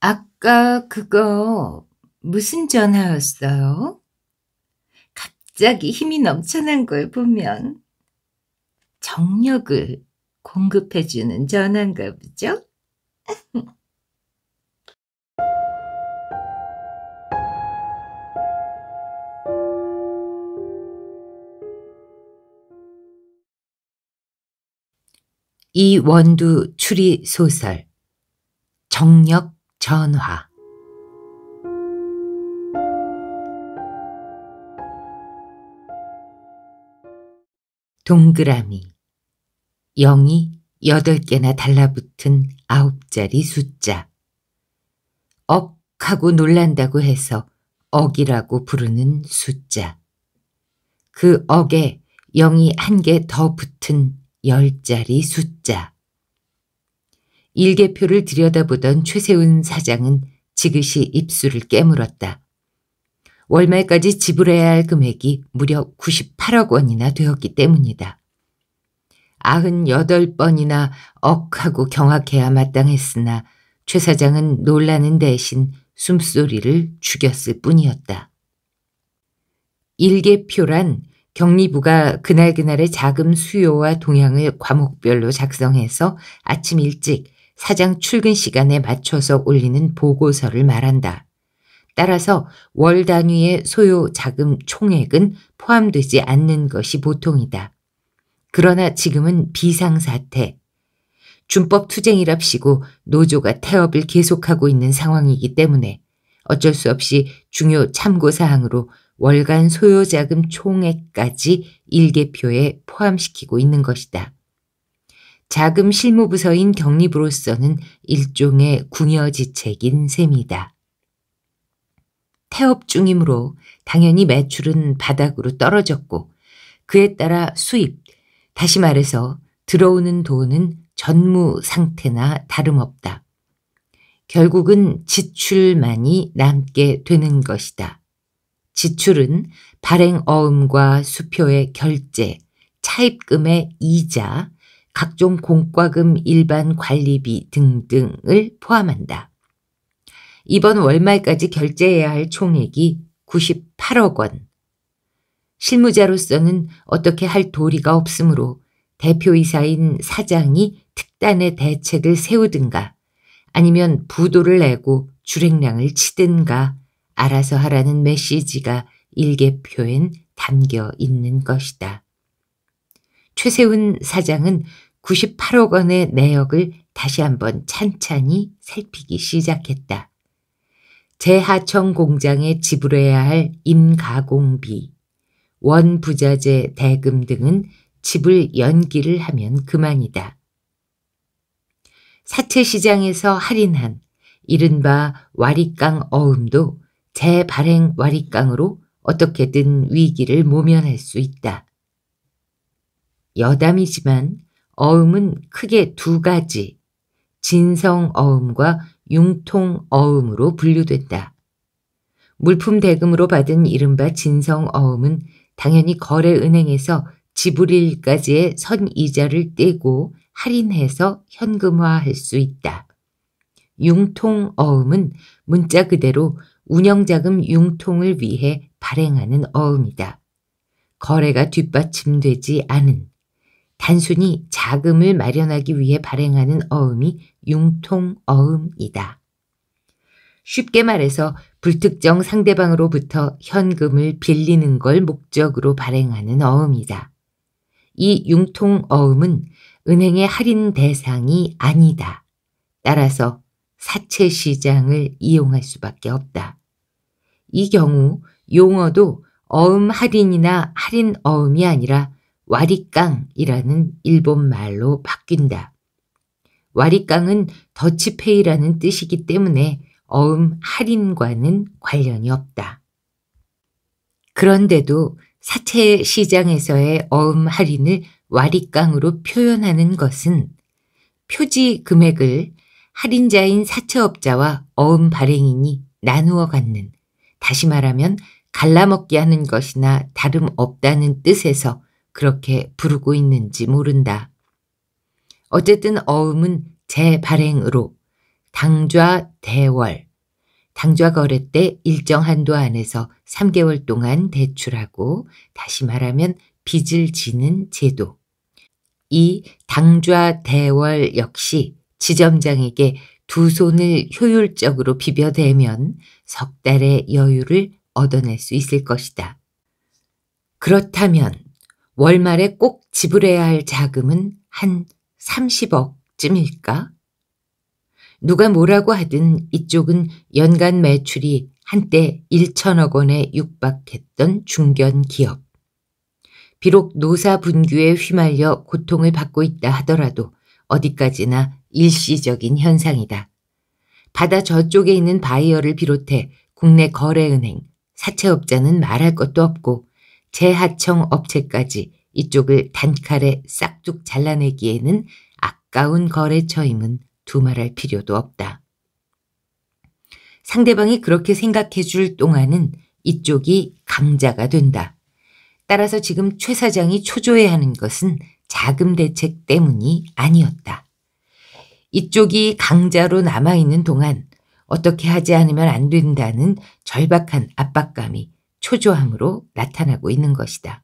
아까 그거 무슨 전화였어요? 갑자기 힘이 넘쳐난 걸 보면 정력을 공급해주는 전화인가 보죠? 이원두 추리 소설 정력 전화 동그라미 0이 8개나 달라붙은 9자리 숫자 억 하고 놀란다고 해서 억이라고 부르는 숫자 그 억에 0이 한 개 더 붙은 10자리 숫자 일개표를 들여다보던 최세훈 사장은 지그시 입술을 깨물었다. 월말까지 지불해야 할 금액이 무려 98억 원이나 되었기 때문이다. 98번이나 억하고 경악해야 마땅했으나 최 사장은 놀라는 대신 숨소리를 죽였을 뿐이었다. 일개표란 경리부가 그날그날의 자금 수요와 동향을 과목별로 작성해서 아침 일찍 사장 출근 시간에 맞춰서 올리는 보고서를 말한다. 따라서 월 단위의 소요 자금 총액은 포함되지 않는 것이 보통이다. 그러나 지금은 비상사태. 준법 투쟁이랍시고 노조가 태업을 계속하고 있는 상황이기 때문에 어쩔 수 없이 중요 참고사항으로 월간 소요자금 총액까지 일개표에 포함시키고 있는 것이다. 자금 실무부서인 경립으로서는 일종의 궁여지책인 셈이다. 태업 중이므로 당연히 매출은 바닥으로 떨어졌고 그에 따라 수입, 다시 말해서 들어오는 돈은 전무 상태나 다름없다. 결국은 지출만이 남게 되는 것이다. 지출은 발행 어음과 수표의 결제, 차입금의 이자, 각종 공과금 일반 관리비 등등을 포함한다. 이번 월말까지 결제해야 할 총액이 98억 원. 실무자로서는 어떻게 할 도리가 없으므로 대표이사인 사장이 특단의 대책을 세우든가 아니면 부도를 내고 주행량을 치든가 알아서 하라는 메시지가 일개표엔 담겨 있는 것이다. 최세훈 사장은 98억 원의 내역을 다시 한번 찬찬히 살피기 시작했다. 재하청 공장에 지불해야 할 임가공비, 원부자재 대금 등은 지불 연기를 하면 그만이다. 사채 시장에서 할인한 이른바 와릿깡 어음도 재발행 와릿깡으로 어떻게든 위기를 모면할 수 있다. 여담이지만 어음은 크게 두 가지 진성 어음과 융통 어음으로 분류된다. 물품 대금으로 받은 이른바 진성 어음은 당연히 거래은행에서 지불일까지의 선이자를 떼고 할인해서 현금화할 수 있다. 융통 어음은 문자 그대로 운영자금 융통을 위해 발행하는 어음이다. 거래가 뒷받침되지 않은 단순히 자금을 마련하기 위해 발행하는 어음이 융통어음이다. 쉽게 말해서 불특정 상대방으로부터 현금을 빌리는 걸 목적으로 발행하는 어음이다. 이 융통어음은 은행의 할인 대상이 아니다. 따라서 사채 시장을 이용할 수밖에 없다. 이 경우 용어도 어음 할인이나 할인 어음이 아니라 와리깡이라는 일본 말로 바뀐다. 와리깡은 더치페이라는 뜻이기 때문에 어음 할인과는 관련이 없다. 그런데도 사채 시장에서의 어음 할인을 와리깡으로 표현하는 것은 표지 금액을 할인자인 사채업자와 어음 발행인이 나누어 갖는, 다시 말하면 갈라먹게 하는 것이나 다름없다는 뜻에서 그렇게 부르고 있는지 모른다. 어쨌든 어음은 재발행으로 당좌 대월, 당좌 거래 때 일정 한도 안에서 3개월 동안 대출하고 다시 말하면 빚을 지는 제도. 이 당좌 대월 역시 지점장에게 두 손을 효율적으로 비벼대면 석 달의 여유를 얻어낼 수 있을 것이다. 그렇다면 월말에 꼭 지불해야 할 자금은 한 30억쯤일까? 누가 뭐라고 하든 이쪽은 연간 매출이 한때 1천억 원에 육박했던 중견 기업. 비록 노사 분규에 휘말려 고통을 받고 있다 하더라도 어디까지나 일시적인 현상이다. 바다 저쪽에 있는 바이어를 비롯해 국내 거래은행, 사채업자는 말할 것도 없고 재하청 업체까지 이쪽을 단칼에 싹둑 잘라내기에는 아까운 거래처임은 두말할 필요도 없다. 상대방이 그렇게 생각해 줄 동안은 이쪽이 강자가 된다. 따라서 지금 최 사장이 초조해하는 것은 자금 대책 때문이 아니었다. 이쪽이 강자로 남아있는 동안 어떻게 하지 않으면 안 된다는 절박한 압박감이 초조함으로 나타나고 있는 것이다.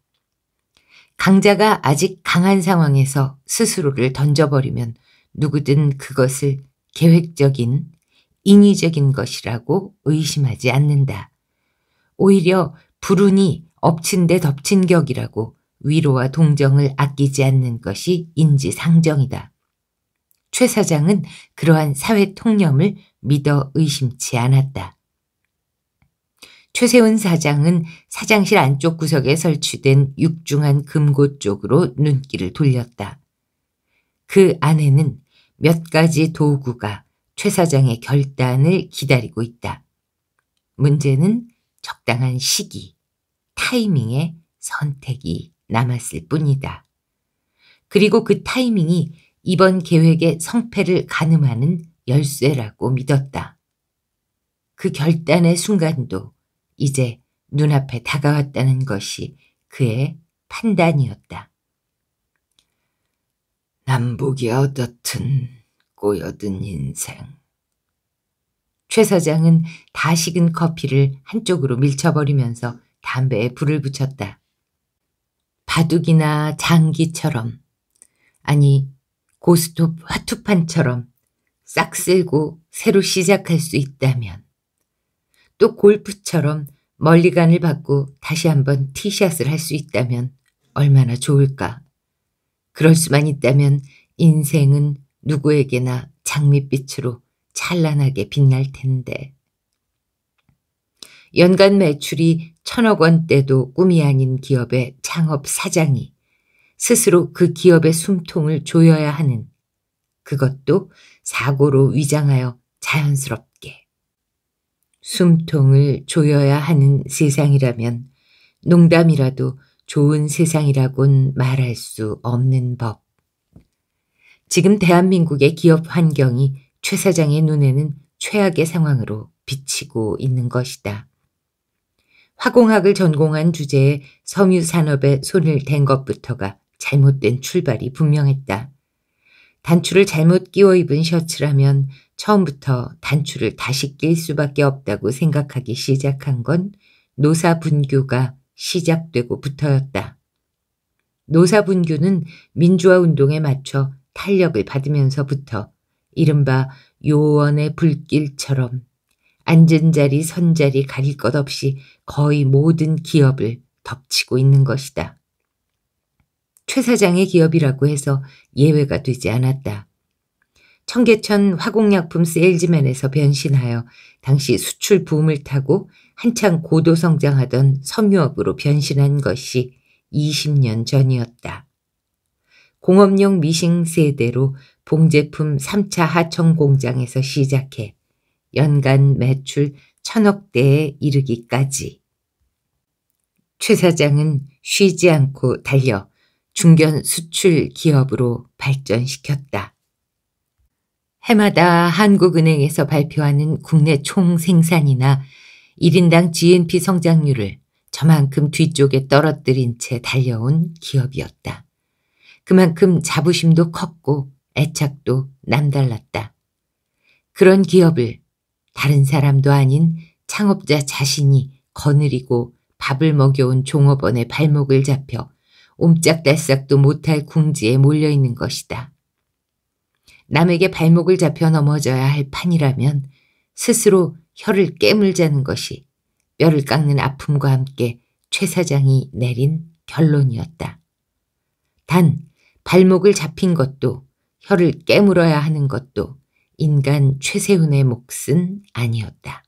강자가 아직 강한 상황에서 스스로를 던져버리면 누구든 그것을 계획적인 인위적인 것이라고 의심하지 않는다. 오히려 불운이 엎친 데 덮친 격이라고 위로와 동정을 아끼지 않는 것이 인지상정이다. 최 사장은 그러한 사회 통념을 믿어 의심치 않았다. 최세훈 사장은 사장실 안쪽 구석에 설치된 육중한 금고 쪽으로 눈길을 돌렸다. 그 안에는 몇 가지 도구가 최 사장의 결단을 기다리고 있다. 문제는 적당한 시기, 타이밍의 선택이 남았을 뿐이다. 그리고 그 타이밍이 이번 계획의 성패를 가늠하는 열쇠라고 믿었다. 그 결단의 순간도 이제 눈앞에 다가왔다는 것이 그의 판단이었다. 남북이 어떻든 꼬여든 인생. 최 사장은 다 식은 커피를 한쪽으로 밀쳐버리면서 담배에 불을 붙였다. 바둑이나 장기처럼 아니 고스톱 화투판처럼 싹 쓸고 새로 시작할 수 있다면 또 골프처럼 멀리간을 받고 다시 한번 티샷을 할 수 있다면 얼마나 좋을까. 그럴 수만 있다면 인생은 누구에게나 장밋빛으로 찬란하게 빛날 텐데. 연간 매출이 천억 원대도 꿈이 아닌 기업의 창업 사장이 스스로 그 기업의 숨통을 조여야 하는 그것도 사고로 위장하여 자연스럽다. 숨통을 조여야 하는 세상이라면 농담이라도 좋은 세상이라곤 말할 수 없는 법. 지금 대한민국의 기업 환경이 최 사장의 눈에는 최악의 상황으로 비치고 있는 것이다. 화공학을 전공한 주제에 섬유 산업에 손을 댄 것부터가 잘못된 출발이 분명했다. 단추를 잘못 끼워 입은 셔츠라면 처음부터 단추를 다시 낄 수밖에 없다고 생각하기 시작한 건노사분교가 시작되고부터였다. 노사분교는 민주화운동에 맞춰 탄력을 받으면서부터 이른바 요원의 불길처럼 앉은 자리 선 자리 가릴 것 없이 거의 모든 기업을 덮치고 있는 것이다. 최 사장의 기업이라고 해서 예외가 되지 않았다. 청계천 화공약품 세일즈맨에서 변신하여 당시 수출 붐을 타고 한창 고도 성장하던 섬유업으로 변신한 것이 20년 전이었다. 공업용 미싱 세대로 봉제품 3차 하청 공장에서 시작해 연간 매출 천억대에 이르기까지. 최 사장은 쉬지 않고 달려 중견 수출 기업으로 발전시켰다. 해마다 한국은행에서 발표하는 국내 총 생산이나 1인당 GNP 성장률을 저만큼 뒤쪽에 떨어뜨린 채 달려온 기업이었다. 그만큼 자부심도 컸고 애착도 남달랐다. 그런 기업을 다른 사람도 아닌 창업자 자신이 거느리고 밥을 먹여온 종업원의 발목을 잡혀 옴짝달싹도 못할 궁지에 몰려있는 것이다. 남에게 발목을 잡혀 넘어져야 할 판이라면 스스로 혀를 깨물자는 것이 뼈를 깎는 아픔과 함께 최 사장이 내린 결론이었다. 단 발목을 잡힌 것도 혀를 깨물어야 하는 것도 인간 최세훈의 몫은 아니었다.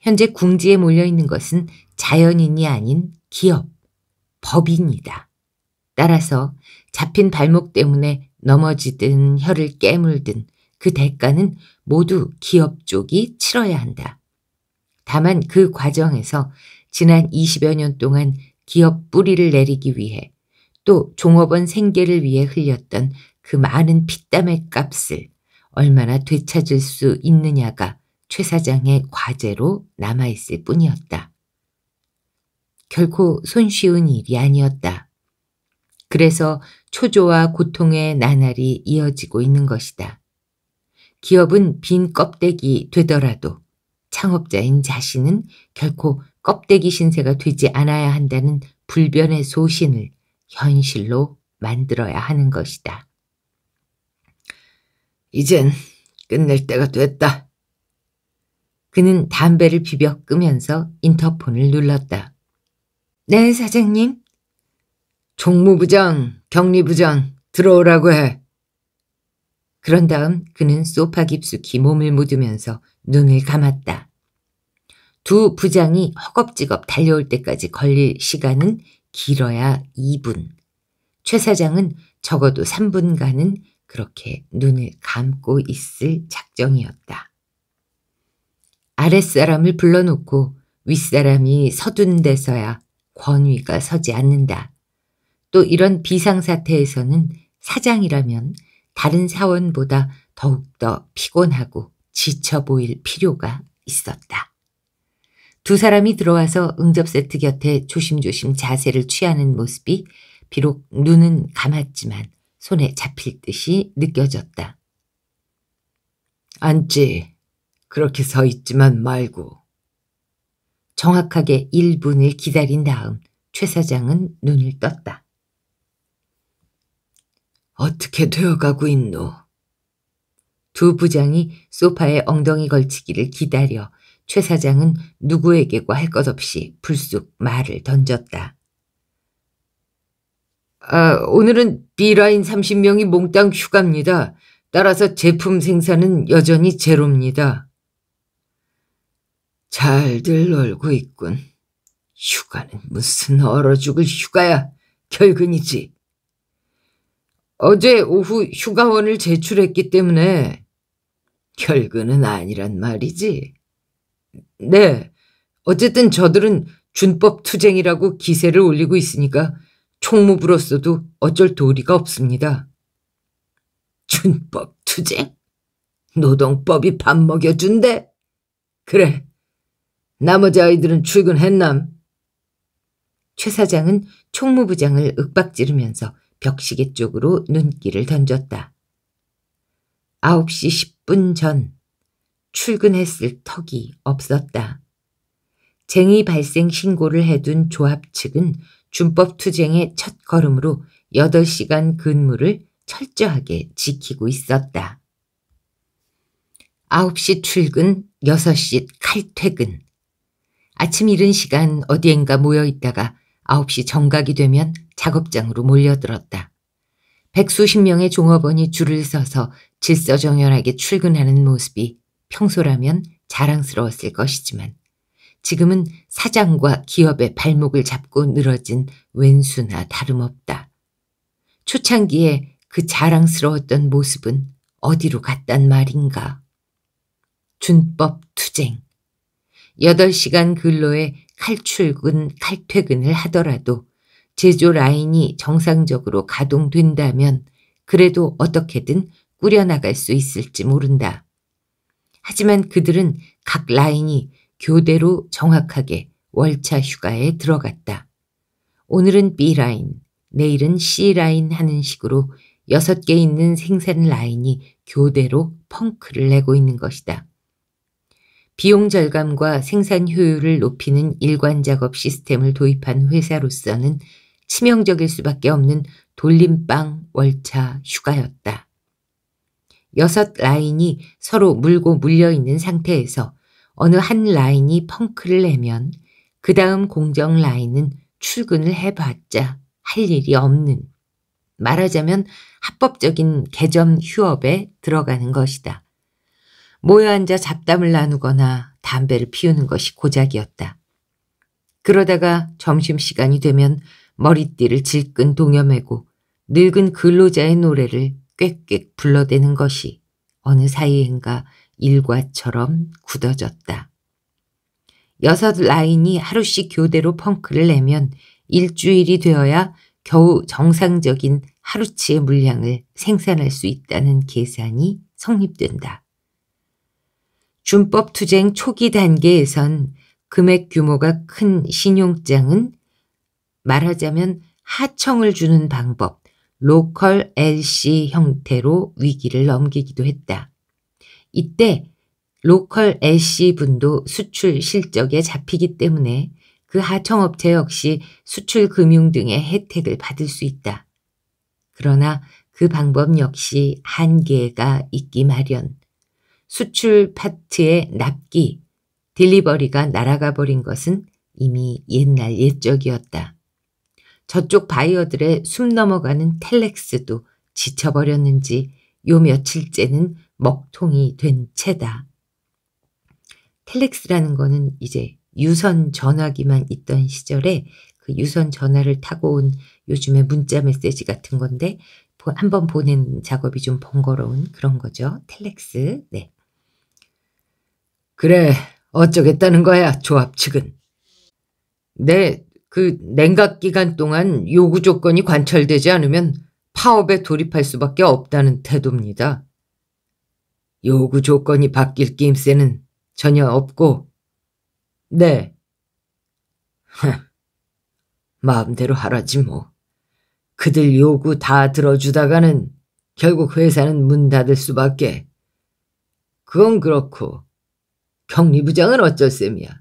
현재 궁지에 몰려있는 것은 자연인이 아닌 기업, 법인이다. 따라서 잡힌 발목 때문에 넘어지든 혀를 깨물든 그 대가는 모두 기업 쪽이 치러야 한다. 다만 그 과정에서 지난 20여 년 동안 기업 뿌리를 내리기 위해 또 종업원 생계를 위해 흘렸던 그 많은 피땀의 값을 얼마나 되찾을 수 있느냐가 최 사장의 과제로 남아있을 뿐이었다. 결코 손쉬운 일이 아니었다. 그래서 초조와 고통의 나날이 이어지고 있는 것이다. 기업은 빈 껍데기 되더라도 창업자인 자신은 결코 껍데기 신세가 되지 않아야 한다는 불변의 소신을 현실로 만들어야 하는 것이다. 이젠 끝낼 때가 됐다. 그는 담배를 비벼 끄면서 인터폰을 눌렀다. 네, 사장님. 종무부장, 경리부장 들어오라고 해. 그런 다음 그는 소파 깊숙이 몸을 묻으면서 눈을 감았다. 두 부장이 허겁지겁 달려올 때까지 걸릴 시간은 길어야 2분. 최 사장은 적어도 3분간은 그렇게 눈을 감고 있을 작정이었다. 아랫사람을 불러놓고 윗사람이 서둔 데서야 권위가 서지 않는다. 또 이런 비상사태에서는 사장이라면 다른 사원보다 더욱더 피곤하고 지쳐 보일 필요가 있었다. 두 사람이 들어와서 응접 세트 곁에 조심조심 자세를 취하는 모습이 비록 눈은 감았지만 손에 잡힐 듯이 느껴졌다. 앉지. 그렇게 서 있지만 말고. 정확하게 1분을 기다린 다음 최 사장은 눈을 떴다. 어떻게 되어가고 있노? 두 부장이 소파에 엉덩이 걸치기를 기다려 최 사장은 누구에게고 할 것 없이 불쑥 말을 던졌다. 아, 오늘은 B라인 30명이 몽땅 휴가입니다. 따라서 제품 생산은 여전히 제로입니다. 잘들 놀고 있군. 휴가는 무슨 얼어 죽을 휴가야. 결근이지. 어제 오후 휴가원을 제출했기 때문에 결근은 아니란 말이지. 네. 어쨌든 저들은 준법 투쟁이라고 기세를 올리고 있으니까 총무부로서도 어쩔 도리가 없습니다. 준법 투쟁? 노동법이 밥 먹여준대? 그래. 나머지 아이들은 출근했남. 최 사장은 총무부장을 윽박지르면서 벽시계 쪽으로 눈길을 던졌다. 9시 10분 전 출근했을 턱이 없었다. 쟁의 발생 신고를 해둔 조합 측은 준법 투쟁의 첫 걸음으로 8시간 근무를 철저하게 지키고 있었다. 9시 출근, 6시 칼퇴근. 아침 이른 시간 어디엔가 모여 있다가 9시 정각이 되면 작업장으로 몰려들었다. 백수십 명의 종업원이 줄을 서서 질서정연하게 출근하는 모습이 평소라면 자랑스러웠을 것이지만 지금은 사장과 기업의 발목을 잡고 늘어진 왼수나 다름없다. 초창기에 그 자랑스러웠던 모습은 어디로 갔단 말인가. 준법 투쟁. 8시간 근로에 칼출근, 칼퇴근을 하더라도 제조 라인이 정상적으로 가동된다면 그래도 어떻게든 꾸려나갈 수 있을지 모른다. 하지만 그들은 각 라인이 교대로 정확하게 월차 휴가에 들어갔다. 오늘은 B라인, 내일은 C라인 하는 식으로 여섯 개 있는 생산 라인이 교대로 펑크를 내고 있는 것이다. 비용 절감과 생산 효율을 높이는 일관 작업 시스템을 도입한 회사로서는 치명적일 수밖에 없는 돌림방 월차 휴가였다. 여섯 라인이 서로 물고 물려 있는 상태에서 어느 한 라인이 펑크를 내면 그 다음 공정 라인은 출근을 해봤자 할 일이 없는 말하자면 합법적인 개점 휴업에 들어가는 것이다. 모여 앉아 잡담을 나누거나 담배를 피우는 것이 고작이었다. 그러다가 점심시간이 되면 머리띠를 질끈 동여매고 늙은 근로자의 노래를 꽥꽥 불러대는 것이 어느 사이인가 일과처럼 굳어졌다. 여섯 라인이 하루씩 교대로 펑크를 내면 일주일이 되어야 겨우 정상적인 하루치의 물량을 생산할 수 있다는 계산이 성립된다. 준법투쟁 초기 단계에선 금액 규모가 큰 신용장은 말하자면 하청을 주는 방법, 로컬 LC 형태로 위기를 넘기기도 했다. 이때 로컬 LC 분도 수출 실적에 잡히기 때문에 그 하청업체 역시 수출 금융 등의 혜택을 받을 수 있다. 그러나 그 방법 역시 한계가 있기 마련. 수출 파트의 납기, 딜리버리가 날아가 버린 것은 이미 옛날 옛적이었다. 저쪽 바이어들의 숨 넘어가는 텔렉스도 지쳐버렸는지 요 며칠째는 먹통이 된 채다. 텔렉스라는 거는 이제 유선 전화기만 있던 시절에 그 유선 전화를 타고 온 요즘의 문자 메시지 같은 건데 한번 보낸 작업이 좀 번거로운 그런 거죠. 텔렉스. 네. 그래 어쩌겠다는 거야 조합 측은. 네그 냉각 기간 동안 요구 조건이 관철되지 않으면 파업에 돌입할 수밖에 없다는 태도입니다. 요구 조건이 바뀔 끼임새는 전혀 없고 네. 마음대로 하라지 뭐. 그들 요구 다 들어주다가는 결국 회사는 문 닫을 수밖에. 그건 그렇고 경리부장은 어쩔 셈이야.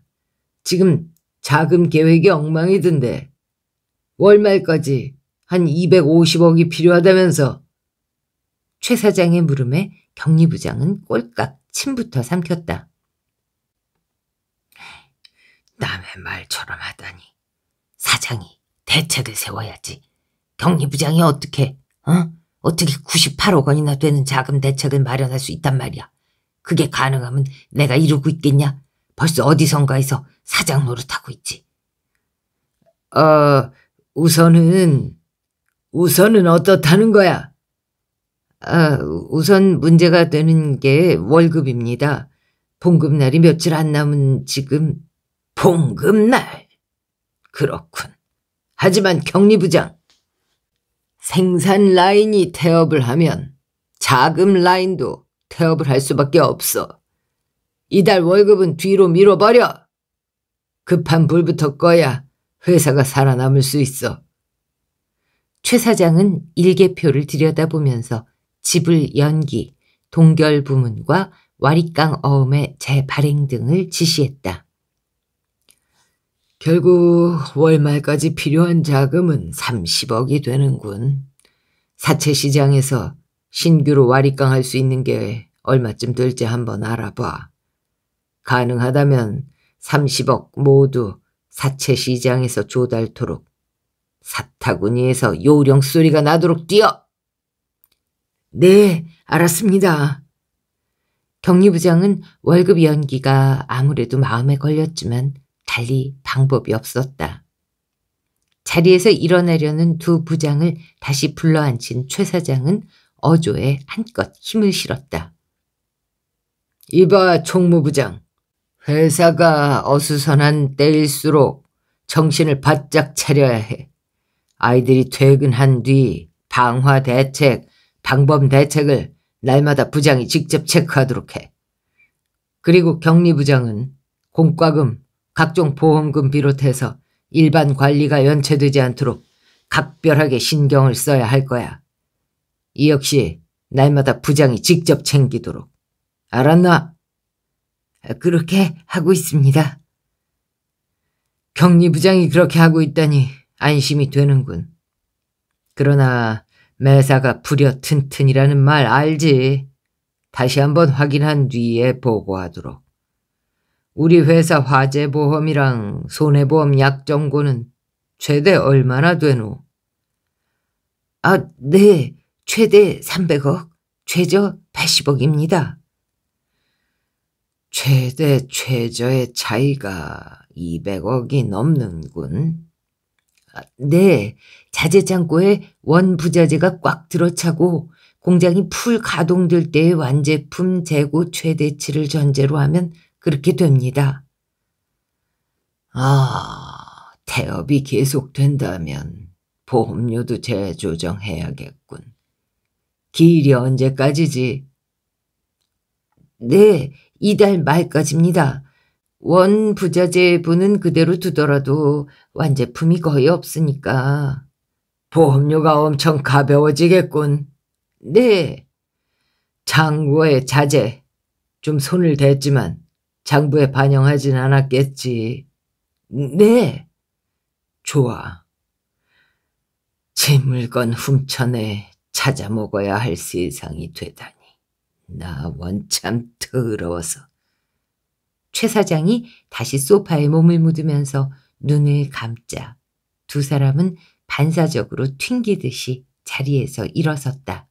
지금 자금 계획이 엉망이던데. 월말까지 한 250억이 필요하다면서. 최 사장의 물음에 경리부장은 꼴깍 침부터 삼켰다. 남의 말처럼 하다니. 사장이 대책을 세워야지. 경리부장이 어떻게, 어? 어떻게 98억 원이나 되는 자금 대책을 마련할 수 있단 말이야. 그게 가능하면 내가 이루고 있겠냐? 벌써 어디선가에서 사장 노릇하고 있지. 어, 우선은, 우선은 어떻다는 거야? 아, 우선 문제가 되는 게 월급입니다. 봉급날이 며칠 안 남은 지금 봉급날. 그렇군. 하지만 경리부장. 생산 라인이 태업을 하면 자금 라인도 태업을 할 수밖에 없어. 이달 월급은 뒤로 밀어버려. 급한 불부터 꺼야 회사가 살아남을 수 있어. 최 사장은 일개표를 들여다보면서 지불 연기, 동결 부문과 와릿강 어음의 재발행 등을 지시했다. 결국 월말까지 필요한 자금은 30억이 되는군. 사채 시장에서 신규로 와릿강 할수 있는 게 얼마쯤 될지 한번 알아봐. 가능하다면 30억 모두 사채 시장에서 조달토록 사타구니에서 요령 소리가 나도록 뛰어! 네, 알았습니다. 경리부장은 월급 연기가 아무래도 마음에 걸렸지만 달리 방법이 없었다. 자리에서 일어나려는 두 부장을 다시 불러앉힌 최 사장은 어조에 한껏 힘을 실었다. 이봐 총무부장, 회사가 어수선한 때일수록 정신을 바짝 차려야 해. 아이들이 퇴근한 뒤 방화 대책, 방범 대책을 날마다 부장이 직접 체크하도록 해. 그리고 격리부장은 공과금, 각종 보험금 비롯해서 일반 관리가 연체되지 않도록 각별하게 신경을 써야 할 거야. 이 역시 날마다 부장이 직접 챙기도록. 알았나? 그렇게 하고 있습니다. 경리부장이 그렇게 하고 있다니 안심이 되는군. 그러나 매사가 부려 튼튼이라는 말 알지. 다시 한번 확인한 뒤에 보고하도록. 우리 회사 화재보험이랑 손해보험 약정고는 최대 얼마나 되노? 아, 네. 최대 300억, 최저 80억입니다. 최대 최저의 차이가 200억이 넘는군. 아, 네, 자재창고에 원부자재가 꽉 들어차고 공장이 풀 가동될 때의 완제품 재고 최대치를 전제로 하면 그렇게 됩니다. 아, 태업이 계속된다면 보험료도 재조정해야겠군. 기일이 언제까지지? 네, 이달 말까지입니다. 원 부자재분은 그대로 두더라도 완제품이 거의 없으니까. 보험료가 엄청 가벼워지겠군. 네. 장부의 자재좀 손을 댔지만 장부에 반영하진 않았겠지. 네. 좋아. 제 물건 훔쳐내 찾아 먹어야 할 세상이 되다니. 나 원참 더러워서. 최 사장이 다시 소파에 몸을 묻으면서 눈을 감자 두 사람은 반사적으로 튕기듯이 자리에서 일어섰다.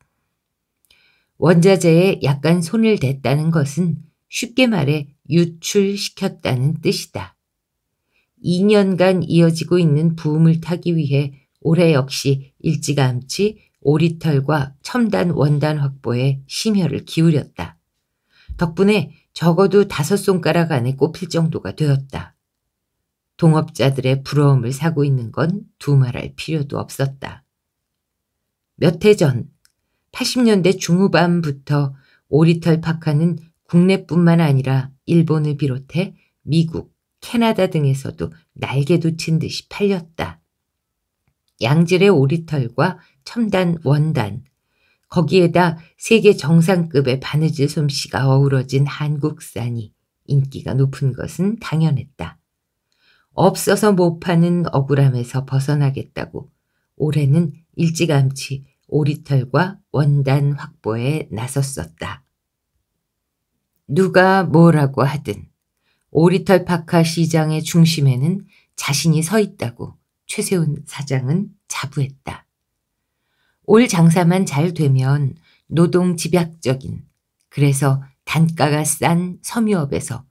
원자재에 약간 손을 댔다는 것은 쉽게 말해 유출시켰다는 뜻이다. 2년간 이어지고 있는 부음을 타기 위해 올해 역시 일찌감치 오리털과 첨단 원단 확보에 심혈을 기울였다. 덕분에 적어도 다섯 손가락 안에 꼽힐 정도가 되었다. 동업자들의 부러움을 사고 있는 건 두말할 필요도 없었다. 몇 해 전, 80년대 중후반부터 오리털 파카는 국내뿐만 아니라 일본을 비롯해 미국, 캐나다 등에서도 날개도 친 듯이 팔렸다. 양질의 오리털과 첨단 원단, 거기에다 세계 정상급의 바느질 솜씨가 어우러진 한국산이 인기가 높은 것은 당연했다. 없어서 못 파는 억울함에서 벗어나겠다고 올해는 일찌감치 오리털과 원단 확보에 나섰었다. 누가 뭐라고 하든 오리털 파카 시장의 중심에는 자신이 서 있다고 최세훈 사장은 자부했다. 올 장사만 잘 되면 노동 집약적인 그래서 단가가 싼 섬유업에서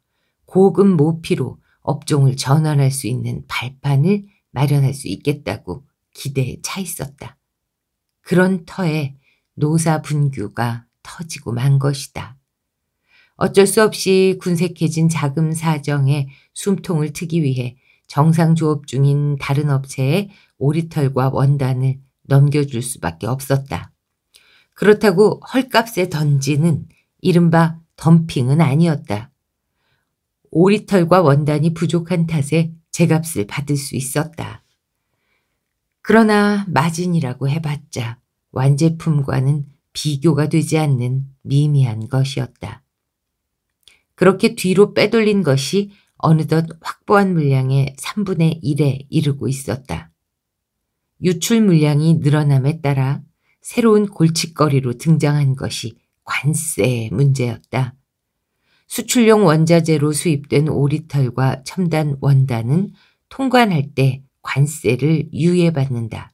고급 모피로 업종을 전환할 수 있는 발판을 마련할 수 있겠다고 기대에 차 있었다. 그런 터에 노사 분규가 터지고 만 것이다. 어쩔 수 없이 군색해진 자금 사정에 숨통을 트기 위해 정상 조업 중인 다른 업체에 오리털과 원단을 넘겨줄 수밖에 없었다. 그렇다고 헐값에 던지는 이른바 덤핑은 아니었다. 오리털과 원단이 부족한 탓에 제값을 받을 수 있었다. 그러나 마진이라고 해봤자 완제품과는 비교가 되지 않는 미미한 것이었다. 그렇게 뒤로 빼돌린 것이 어느덧 확보한 물량의 3분의 1에 이르고 있었다. 유출 물량이 늘어남에 따라 새로운 골칫거리로 등장한 것이 관세의 문제였다. 수출용 원자재로 수입된 오리털과 첨단 원단은 통관할 때 관세를 유예받는다.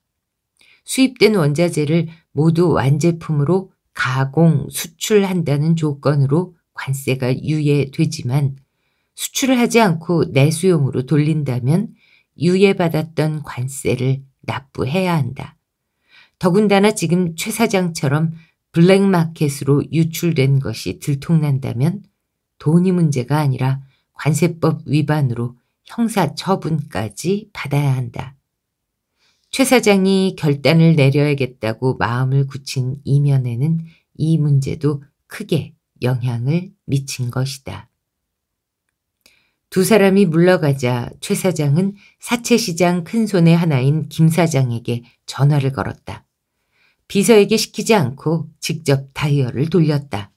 수입된 원자재를 모두 완제품으로 가공, 수출한다는 조건으로 관세가 유예되지만 수출을 하지 않고 내수용으로 돌린다면 유예받았던 관세를 납부해야 한다. 더군다나 지금 최 사장처럼 블랙마켓으로 유출된 것이 들통난다면 돈이 문제가 아니라 관세법 위반으로 형사 처분까지 받아야 한다. 최 사장이 결단을 내려야겠다고 마음을 굳힌 이면에는 이 문제도 크게 영향을 미친 것이다. 두 사람이 물러가자 최 사장은 사채시장 큰손의 하나인 김 사장에게 전화를 걸었다. 비서에게 시키지 않고 직접 다이얼을 돌렸다.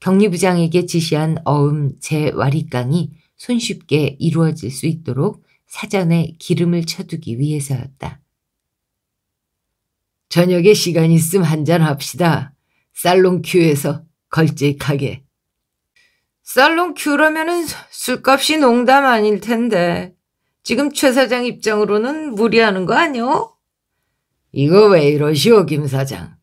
격리부장에게 지시한 어음 재와리깡이 손쉽게 이루어질 수 있도록 사전에 기름을 쳐두기 위해서였다. 저녁에 시간 있음 한잔 합시다. 살롱 큐에서 걸찍하게. 살롱 큐라면은 술값이 농담 아닐 텐데 지금 최 사장 입장으로는 무리하는 거 아니오? 이거 왜 이러시오 김 사장.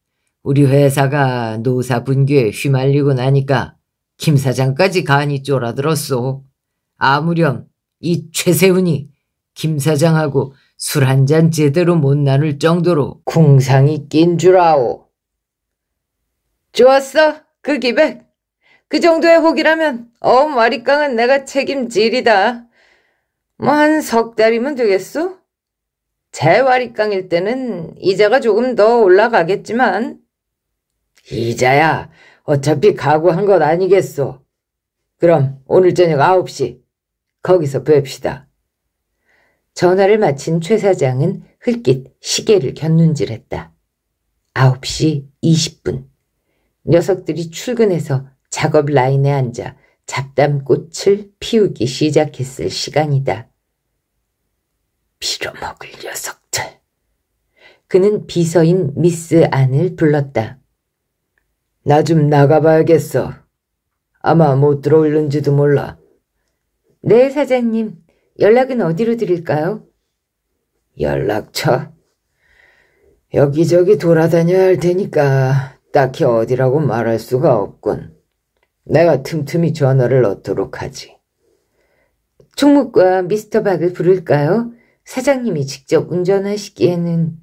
우리 회사가 노사 분규에 휘말리고 나니까 김 사장까지 간이 쫄아들었소. 아무렴 이 최세훈이 김 사장하고 술 한 잔 제대로 못 나눌 정도로 궁상이 낀 줄 아오. 좋았어 그 기백. 그 정도의 혹이라면 어음 와리깡은 내가 책임질이다. 뭐 한 석 달이면 되겠소? 제 와리깡일 때는 이자가 조금 더 올라가겠지만 이자야 어차피 각오한 것 아니겠소. 그럼 오늘 저녁 9시 거기서 뵙시다. 전화를 마친 최 사장은 흘낏 시계를 견눈질했다 9시 20분. 녀석들이 출근해서 작업 라인에 앉아 잡담꽃을 피우기 시작했을 시간이다. 빌어먹을 녀석들. 그는 비서인 미스 안을 불렀다. 나 좀 나가봐야겠어. 아마 못 들어올는지도 몰라. 네, 사장님. 연락은 어디로 드릴까요? 연락처? 여기저기 돌아다녀야 할 테니까 딱히 어디라고 말할 수가 없군. 내가 틈틈이 전화를 넣도록 하지. 총무과 미스터 박을 부를까요? 사장님이 직접 운전하시기에는.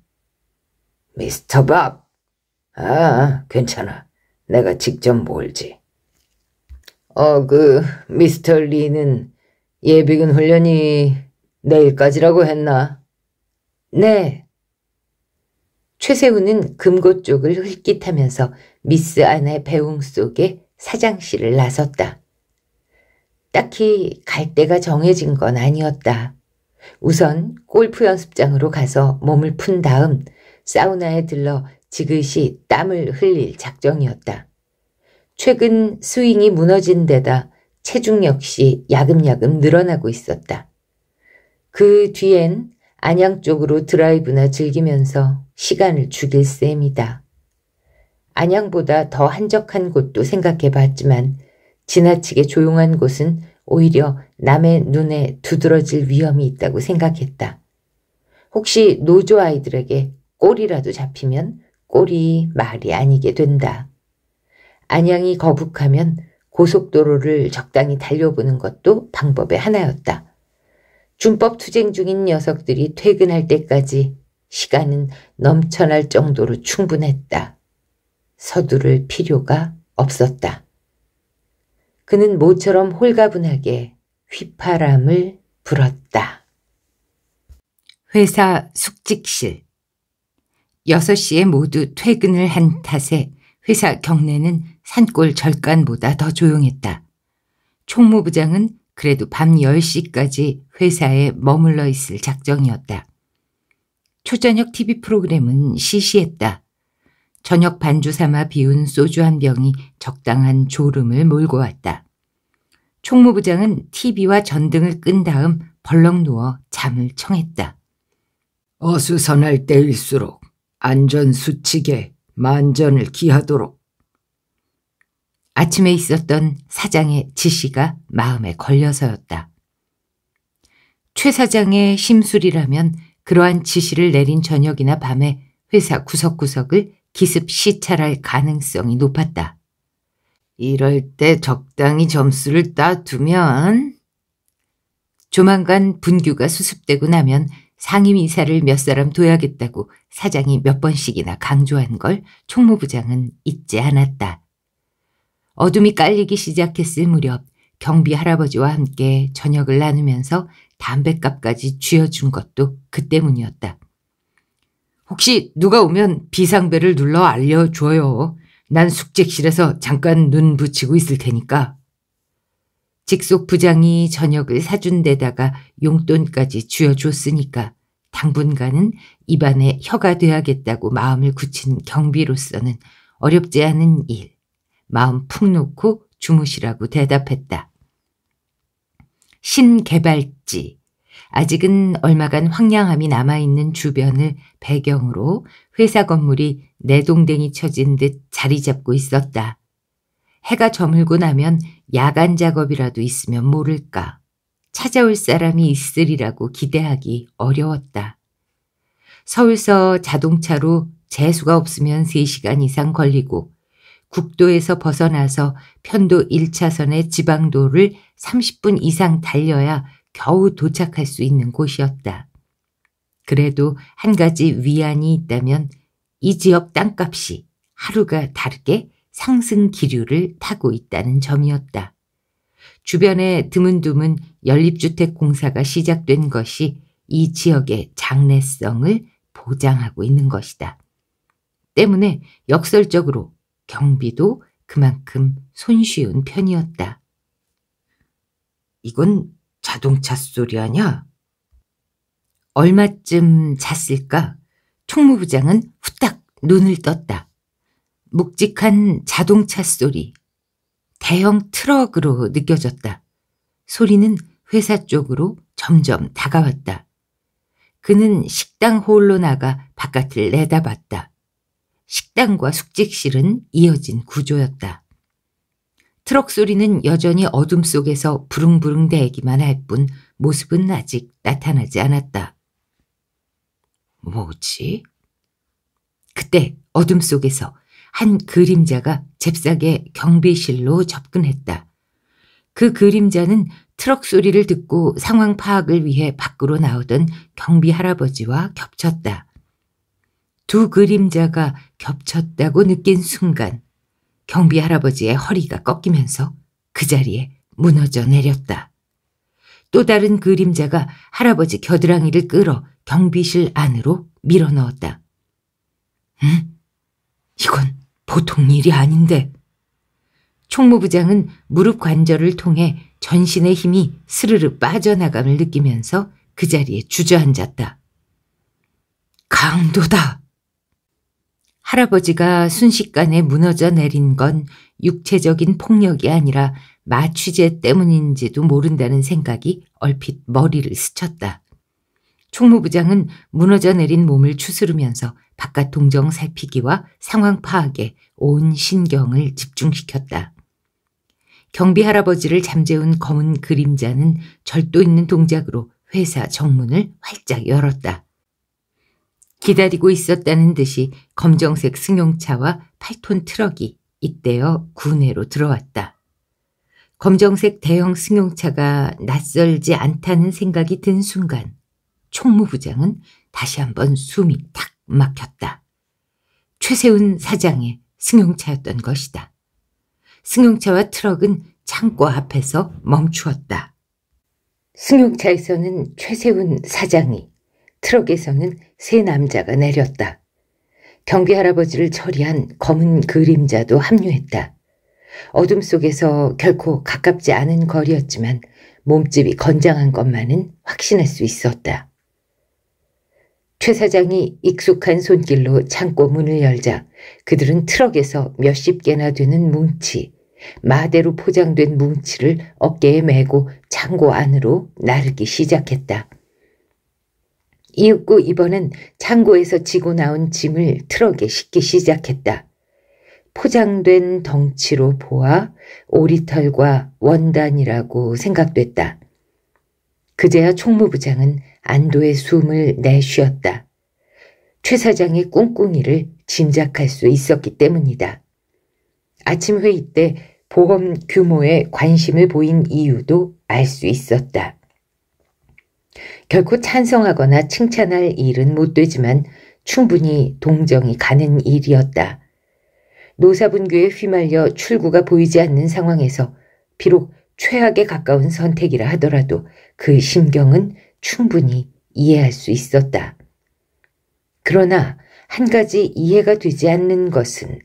미스터 박! 아, 괜찮아. 내가 직접 몰지. 어, 그, 미스터 리는 예비군 훈련이 내일까지라고 했나? 네. 최세훈은 금고 쪽을 흘깃하면서 미스 아나의 배웅 속에 사장실을 나섰다. 딱히 갈 데가 정해진 건 아니었다. 우선 골프 연습장으로 가서 몸을 푼 다음 사우나에 들러 지그시 땀을 흘릴 작정이었다. 최근 스윙이 무너진 데다 체중 역시 야금야금 늘어나고 있었다. 그 뒤엔 안양 쪽으로 드라이브나 즐기면서 시간을 죽일 셈이다. 안양보다 더 한적한 곳도 생각해 봤지만 지나치게 조용한 곳은 오히려 남의 눈에 두드러질 위험이 있다고 생각했다. 혹시 노조 아이들에게 꼬리라도 잡히면 꼬리 말이 아니게 된다. 안양이 거북하면 고속도로를 적당히 달려보는 것도 방법의 하나였다. 준법 투쟁 중인 녀석들이 퇴근할 때까지 시간은 넘쳐날 정도로 충분했다. 서두를 필요가 없었다. 그는 모처럼 홀가분하게 휘파람을 불었다. 회사 숙직실 6시에 모두 퇴근을 한 탓에 회사 경내는 산골 절간보다 더 조용했다. 총무부장은 그래도 밤 10시까지 회사에 머물러 있을 작정이었다. 초저녁 TV 프로그램은 시시했다. 저녁 반주 삼아 비운 소주 한 병이 적당한 졸음을 몰고 왔다. 총무부장은 TV와 전등을 끈 다음 벌렁 누워 잠을 청했다. 어수선할 때일수록 안전수칙에 만전을 기하도록. 아침에 있었던 사장의 지시가 마음에 걸려서였다. 최 사장의 심술이라면 그러한 지시를 내린 저녁이나 밤에 회사 구석구석을 기습 시찰할 가능성이 높았다. 이럴 때 적당히 점수를 따두면 조만간 분규가 수습되고 나면 상임이사를 몇 사람 둬야겠다고 사장이 몇 번씩이나 강조한 걸 총무부장은 잊지 않았다. 어둠이 깔리기 시작했을 무렵 경비 할아버지와 함께 저녁을 나누면서 담뱃값까지 쥐어준 것도 그 때문이었다. 혹시 누가 오면 비상벨을 눌러 알려줘요. 난 숙제실에서 잠깐 눈 붙이고 있을 테니까. 직속 부장이 저녁을 사준 데다가 용돈까지 쥐어줬으니까 당분간은 입안에 혀가 돼야겠다고 마음을 굳힌 경비로서는 어렵지 않은 일. 마음 푹 놓고 주무시라고 대답했다. 신개발지 아직은 얼마간 황량함이 남아있는 주변을 배경으로 회사 건물이 내동댕이 쳐진 듯 자리 잡고 있었다. 해가 저물고 나면 야간 작업이라도 있으면 모를까. 찾아올 사람이 있으리라고 기대하기 어려웠다. 서울서 자동차로 재수가 없으면 3시간 이상 걸리고 국도에서 벗어나서 편도 1차선의 지방도를 30분 이상 달려야 겨우 도착할 수 있는 곳이었다. 그래도 한 가지 위안이 있다면 이 지역 땅값이 하루가 다르게 상승 기류를 타고 있다는 점이었다. 주변에 드문드문 연립주택 공사가 시작된 것이 이 지역의 장래성을 보장하고 있는 것이다. 때문에 역설적으로 경비도 그만큼 손쉬운 편이었다. 이건 자동차 소리 아냐? 얼마쯤 잤을까? 총무부장은 후딱 눈을 떴다. 묵직한 자동차 소리. 대형 트럭으로 느껴졌다. 소리는 회사 쪽으로 점점 다가왔다. 그는 식당 홀로 나가 바깥을 내다봤다. 식당과 숙직실은 이어진 구조였다. 트럭 소리는 여전히 어둠 속에서 부릉부릉 대기만 할 뿐 모습은 아직 나타나지 않았다. 뭐지? 그때 어둠 속에서 한 그림자가 잽싸게 경비실로 접근했다. 그 그림자는 트럭 소리를 듣고 상황 파악을 위해 밖으로 나오던 경비 할아버지와 겹쳤다. 두 그림자가 겹쳤다고 느낀 순간 경비 할아버지의 허리가 꺾이면서 그 자리에 무너져 내렸다. 또 다른 그림자가 할아버지 겨드랑이를 끌어 경비실 안으로 밀어 넣었다. 응? 이건 보통 일이 아닌데. 총무부장은 무릎 관절을 통해 전신의 힘이 스르르 빠져나감을 느끼면서 그 자리에 주저앉았다. 강도다! 할아버지가 순식간에 무너져 내린 건 육체적인 폭력이 아니라 마취제 때문인지도 모른다는 생각이 얼핏 머리를 스쳤다. 총무부장은 무너져 내린 몸을 추스르면서 바깥 동정 살피기와 상황 파악에 온 신경을 집중시켰다. 경비 할아버지를 잠재운 검은 그림자는 절도 있는 동작으로 회사 정문을 활짝 열었다. 기다리고 있었다는 듯이 검정색 승용차와 8톤 트럭이 이때어군내로 들어왔다. 검정색 대형 승용차가 낯설지 않다는 생각이 든 순간 총무부장은 다시 한번 숨이 탁 막혔다. 최세훈 사장의 승용차였던 것이다. 승용차와 트럭은 창고 앞에서 멈추었다. 승용차에서는 최세훈 사장이 트럭에서는 세 남자가 내렸다. 경비 할아버지를 처리한 검은 그림자도 합류했다. 어둠 속에서 결코 가깝지 않은 거리였지만 몸집이 건장한 것만은 확신할 수 있었다. 최 사장이 익숙한 손길로 창고 문을 열자 그들은 트럭에서 몇십 개나 되는 뭉치, 마대로 포장된 뭉치를 어깨에 메고 창고 안으로 나르기 시작했다. 이윽고 이번은 창고에서 지고 나온 짐을 트럭에 싣기 시작했다. 포장된 덩치로 보아 오리털과 원단이라고 생각됐다. 그제야 총무부장은 안도의 숨을 내쉬었다. 최 사장의 꿍꿍이를 짐작할 수 있었기 때문이다. 아침 회의 때 보험 규모에 관심을 보인 이유도 알 수 있었다. 결코 찬성하거나 칭찬할 일은 못 되지만 충분히 동정이 가는 일이었다. 노사분교에 휘말려 출구가 보이지 않는 상황에서 비록 최악에 가까운 선택이라 하더라도 그 심경은 충분히 이해할 수 있었다. 그러나 한 가지 이해가 되지 않는 것은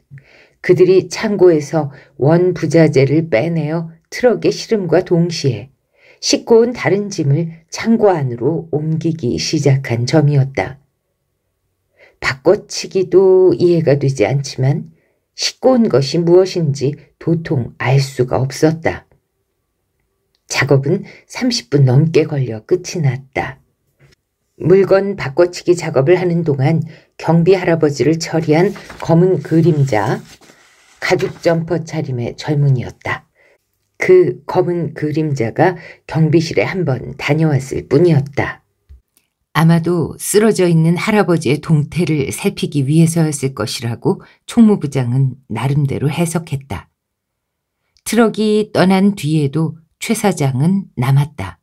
그들이 창고에서 원 부자재를 빼내어 트럭의 실음과 동시에 싣고 온 다른 짐을 창고 안으로 옮기기 시작한 점이었다. 바꿔치기도 이해가 되지 않지만 싣고 온 것이 무엇인지 도통 알 수가 없었다. 작업은 30분 넘게 걸려 끝이 났다. 물건 바꿔치기 작업을 하는 동안 경비 할아버지를 처리한 검은 그림자, 가죽 점퍼 차림의 젊은이였다. 그 검은 그림자가 경비실에 한 번 다녀왔을 뿐이었다. 아마도 쓰러져 있는 할아버지의 동태를 살피기 위해서였을 것이라고 총무부장은 나름대로 해석했다. 트럭이 떠난 뒤에도 최 사장은 남았다.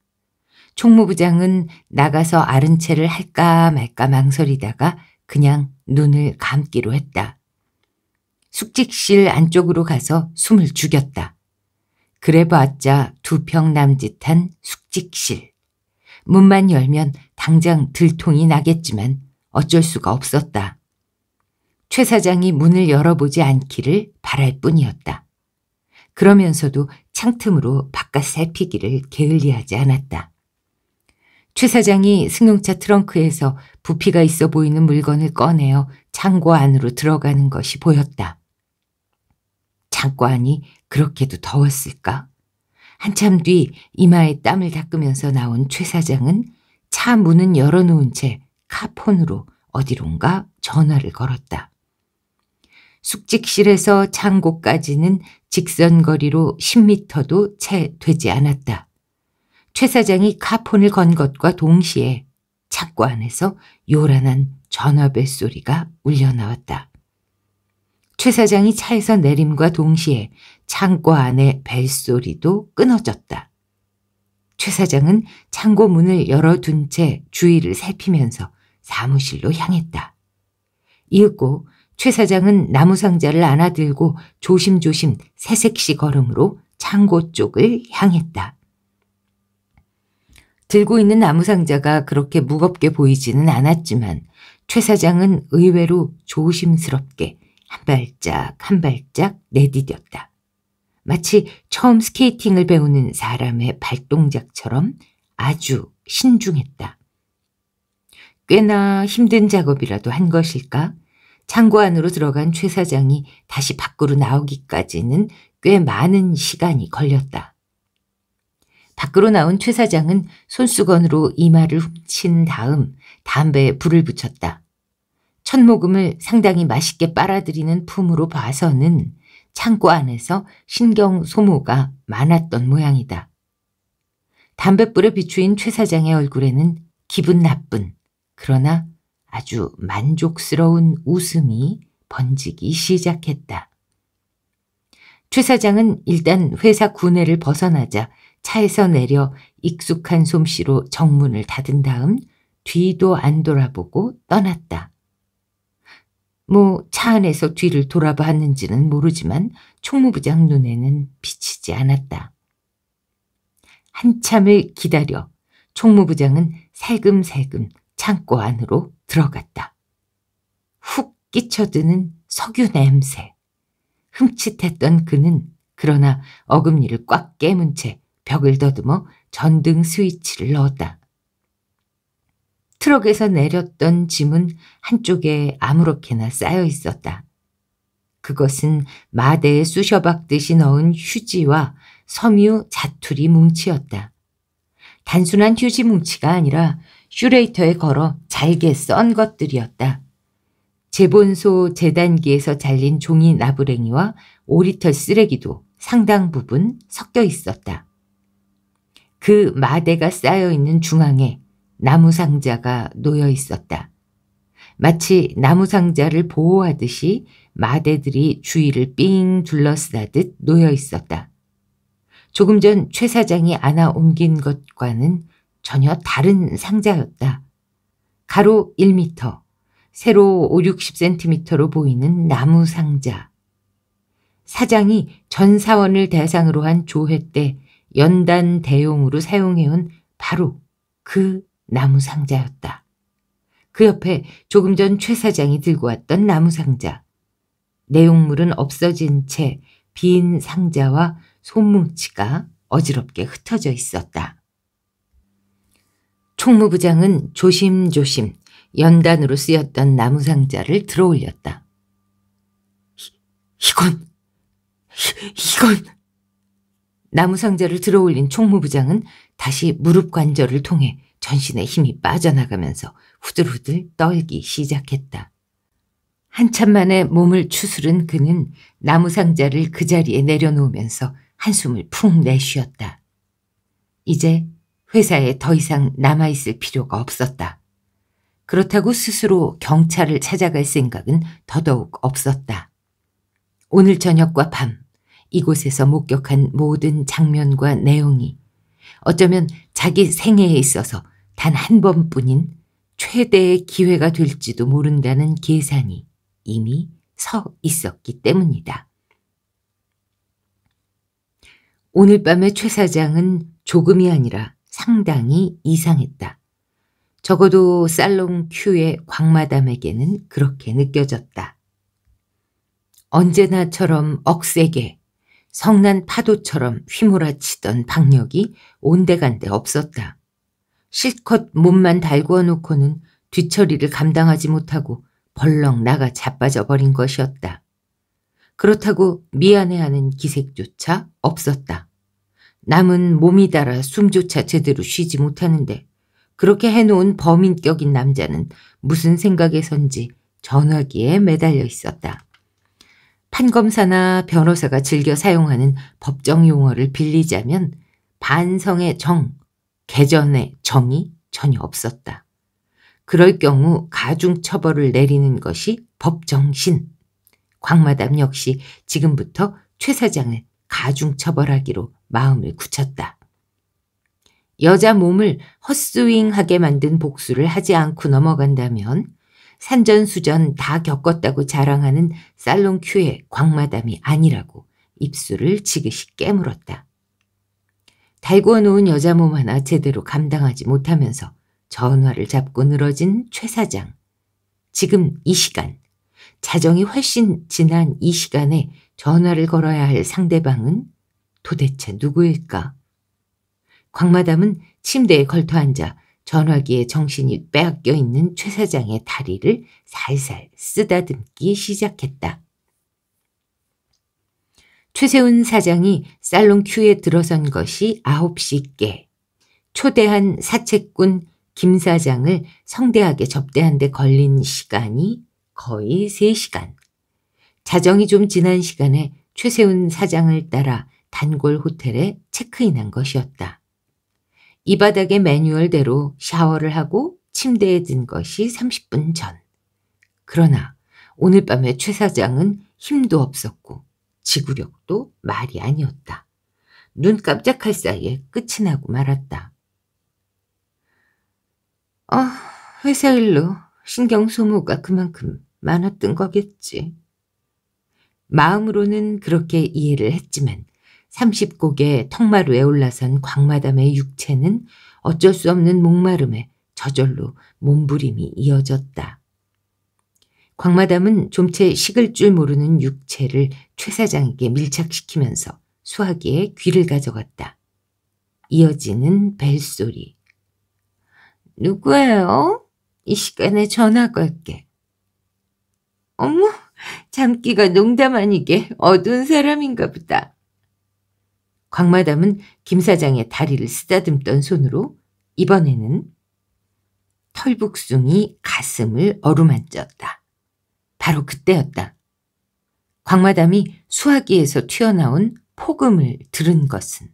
총무부장은 나가서 아른 채를 할까 말까 망설이다가 그냥 눈을 감기로 했다. 숙직실 안쪽으로 가서 숨을 죽였다. 그래봤자 두평 남짓한 숙직실. 문만 열면 당장 들통이 나겠지만 어쩔 수가 없었다. 최 사장이 문을 열어보지 않기를 바랄 뿐이었다. 그러면서도 창틈으로 바깥 살피기를 게을리하지 않았다. 최 사장이 승용차 트렁크에서 부피가 있어 보이는 물건을 꺼내어 창고 안으로 들어가는 것이 보였다. 창고 안이 그렇게도 더웠을까? 한참 뒤 이마에 땀을 닦으면서 나온 최 사장은 차 문은 열어놓은 채 카폰으로 어디론가 전화를 걸었다. 숙직실에서 창고까지는 직선거리로 10미터도 채 되지 않았다. 최 사장이 카폰을 건 것과 동시에 창고 안에서 요란한 전화벨 소리가 울려나왔다. 최 사장이 차에서 내림과 동시에 창고 안에 벨소리도 끊어졌다. 최 사장은 창고 문을 열어둔 채 주위를 살피면서 사무실로 향했다. 이윽고 최 사장은 나무 상자를 안아들고 조심조심 새색시 걸음으로 창고 쪽을 향했다. 들고 있는 나무 상자가 그렇게 무겁게 보이지는 않았지만 최 사장은 의외로 조심스럽게 한 발짝 한 발짝 내디뎠다. 마치 처음 스케이팅을 배우는 사람의 발동작처럼 아주 신중했다. 꽤나 힘든 작업이라도 한 것일까? 창고 안으로 들어간 최 사장이 다시 밖으로 나오기까지는 꽤 많은 시간이 걸렸다. 밖으로 나온 최 사장은 손수건으로 이마를 훔친 다음 담배에 불을 붙였다. 첫 모금을 상당히 맛있게 빨아들이는 품으로 봐서는 창고 안에서 신경 소모가 많았던 모양이다. 담뱃불에 비추인 최 사장의 얼굴에는 기분 나쁜 그러나 아주 만족스러운 웃음이 번지기 시작했다. 최 사장은 일단 회사 구내를 벗어나자 차에서 내려 익숙한 솜씨로 정문을 닫은 다음 뒤도 안 돌아보고 떠났다. 뭐차 안에서 뒤를 돌아봤는지는 모르지만 총무부장 눈에는 비치지 않았다. 한참을 기다려 총무부장은 살금살금 창고 안으로 들어갔다. 훅 끼쳐드는 석유 냄새. 흠칫했던 그는 그러나 어금니를 꽉 깨문 채 벽을 더듬어 전등 스위치를 넣었다. 트럭에서 내렸던 짐은 한쪽에 아무렇게나 쌓여 있었다. 그것은 마대에 쑤셔 박듯이 넣은 휴지와 섬유 자투리 뭉치였다. 단순한 휴지 뭉치가 아니라 슈레이터에 걸어 잘게 썬 것들이었다. 재본소 재단기에서 잘린 종이 나부랭이와 5리터 쓰레기도 상당 부분 섞여 있었다. 그 마대가 쌓여 있는 중앙에 나무 상자가 놓여 있었다. 마치 나무 상자를 보호하듯이 마대들이 주위를 삥 둘러싸듯 놓여 있었다. 조금 전 최 사장이 안아 옮긴 것과는 전혀 다른 상자였다. 가로 1미터, 세로 5, 60cm로 보이는 나무 상자. 사장이 전 사원을 대상으로 한 조회 때 연단 대용으로 사용해온 바로 그 나무 상자였다. 그 옆에 조금 전 최 사장이 들고 왔던 나무 상자. 내용물은 없어진 채 빈 상자와 손뭉치가 어지럽게 흩어져 있었다. 총무부장은 조심조심 연단으로 쓰였던 나무 상자를 들어 올렸다. 이, 이건, 이, 이건 나무 상자를 들어 올린 총무부장은 다시 무릎 관절을 통해 전신의 힘이 빠져나가면서 후들후들 떨기 시작했다. 한참 만에 몸을 추스른 그는 나무 상자를 그 자리에 내려놓으면서 한숨을 푹 내쉬었다. 이제 회사에 더 이상 남아있을 필요가 없었다. 그렇다고 스스로 경찰을 찾아갈 생각은 더더욱 없었다. 오늘 저녁과 밤 이곳에서 목격한 모든 장면과 내용이 어쩌면 자기 생애에 있어서 단 한 번뿐인 최대의 기회가 될지도 모른다는 계산이 이미 서 있었기 때문이다. 오늘 밤의 최 사장은 조금이 아니라 상당히 이상했다. 적어도 살롱 큐의 광마담에게는 그렇게 느껴졌다. 언제나처럼 억세게 성난 파도처럼 휘몰아치던 박력이 온데간데 없었다. 실컷 몸만 달구어 놓고는 뒤처리를 감당하지 못하고 벌렁 나가 자빠져 버린 것이었다. 그렇다고 미안해하는 기색조차 없었다. 남은 몸이 달아 숨조차 제대로 쉬지 못하는데 그렇게 해놓은 범인격인 남자는 무슨 생각에선지 전화기에 매달려 있었다. 판검사나 변호사가 즐겨 사용하는 법정 용어를 빌리자면 반성의 정, 개전의 정이 전혀 없었다. 그럴 경우 가중처벌을 내리는 것이 법정신. 광마담 역시 지금부터 최 사장을 가중처벌하기로 마음을 굳혔다. 여자 몸을 헛스윙하게 만든 복수를 하지 않고 넘어간다면 산전수전 다 겪었다고 자랑하는 살롱 큐의 광마담이 아니라고 입술을 지그시 깨물었다. 달궈 놓은 여자 몸 하나 제대로 감당하지 못하면서 전화를 잡고 늘어진 최 사장. 지금 이 시간, 자정이 훨씬 지난 이 시간에 전화를 걸어야 할 상대방은 도대체 누구일까? 광마담은 침대에 걸터앉아 전화기에 정신이 빼앗겨 있는 최 사장의 다리를 살살 쓰다듬기 시작했다. 최세훈 사장이 살롱 큐에 들어선 것이 9시께 초대한 사채꾼 김 사장을 성대하게 접대한 데 걸린 시간이 거의 3시간. 자정이 좀 지난 시간에 최세훈 사장을 따라 단골 호텔에 체크인한 것이었다. 이 바닥의 매뉴얼대로 샤워를 하고 침대에 든 것이 30분 전. 그러나 오늘 밤에 최 사장은 힘도 없었고 지구력도 말이 아니었다. 눈 깜짝할 사이에 끝이 나고 말았다. 어, 회사 일로 신경 소모가 그만큼 많았던 거겠지. 마음으로는 그렇게 이해를 했지만 3 0곡의 턱마루에 올라선 광마담의 육체는 어쩔 수 없는 목마름에 저절로 몸부림이 이어졌다. 광마담은 좀 채 식을 줄 모르는 육체를 최 사장에게 밀착시키면서 수화기에 귀를 가져갔다. 이어지는 벨소리. 누구예요? 이 시간에 전화 걸게. 어머, 잠기가 농담 아니게 어두운 사람인가 보다. 광마담은 김 사장의 다리를 쓰다듬던 손으로 이번에는 털북숭이 가슴을 어루만졌다. 바로 그때였다. 광마담이 수화기에서 튀어나온 폭음을 들은 것은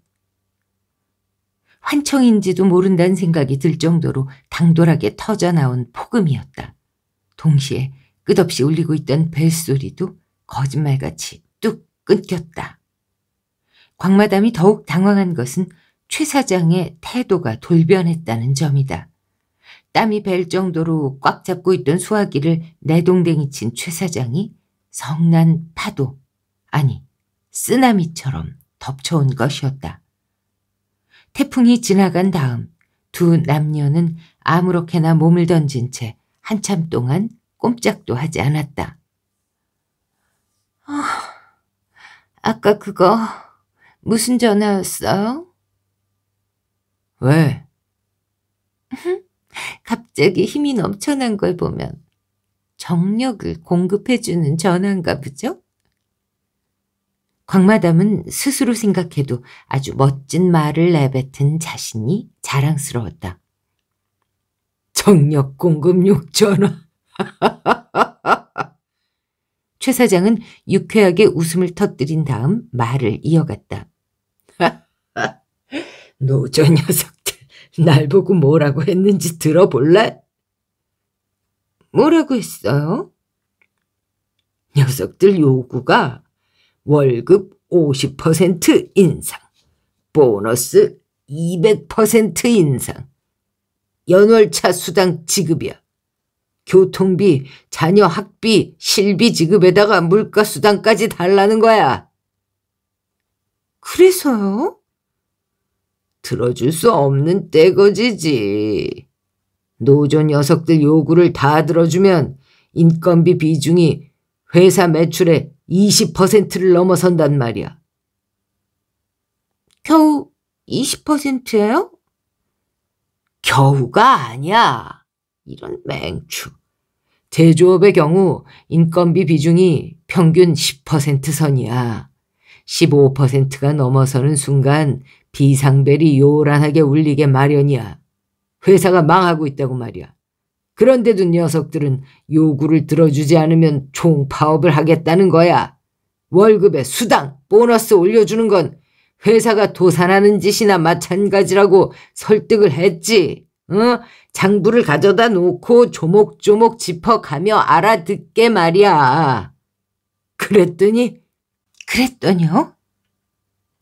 환청인지도 모른다는 생각이 들 정도로 당돌하게 터져나온 폭음이었다. 동시에 끝없이 울리고 있던 벨소리도 거짓말같이 뚝 끊겼다. 광마담이 더욱 당황한 것은 최 사장의 태도가 돌변했다는 점이다. 땀이 벨 정도로 꽉 잡고 있던 수화기를 내동댕이 친 최 사장이 성난 파도, 아니, 쓰나미처럼 덮쳐온 것이었다. 태풍이 지나간 다음 두 남녀는 아무렇게나 몸을 던진 채 한참 동안 꼼짝도 하지 않았다. 어, 아까 그거... 무슨 전화였어? 왜? 갑자기 힘이 넘쳐난 걸 보면 정력을 공급해주는 전화인가 보죠? 광마담은 스스로 생각해도 아주 멋진 말을 내뱉은 자신이 자랑스러웠다. 정력 공급용 전화. 최 사장은 유쾌하게 웃음을 터뜨린 다음 말을 이어갔다. 노저 녀석들 날 보고 뭐라고 했는지 들어볼래? 뭐라고 했어요? 녀석들 요구가 월급 50% 인상, 보너스 200% 인상, 연월차 수당 지급이야. 교통비, 자녀 학비, 실비 지급에다가 물가 수당까지 달라는 거야. 그래서요? 들어줄 수 없는 때거지지 노조 녀석들 요구를 다 들어주면 인건비 비중이 회사 매출의 20%를 넘어선단 말이야. 겨우 20%예요? 겨우가 아니야. 이런 맹추. 제조업의 경우 인건비 비중이 평균 10% 선이야. 15%가 넘어서는 순간 비상벨이 요란하게 울리게 마련이야. 회사가 망하고 있다고 말이야. 그런데도 녀석들은 요구를 들어주지 않으면 총파업을 하겠다는 거야. 월급에 수당, 보너스 올려주는 건 회사가 도산하는 짓이나 마찬가지라고 설득을 했지. 어? 장부를 가져다 놓고 조목조목 짚어가며 알아듣게 말이야. 그랬더니? 그랬더니요?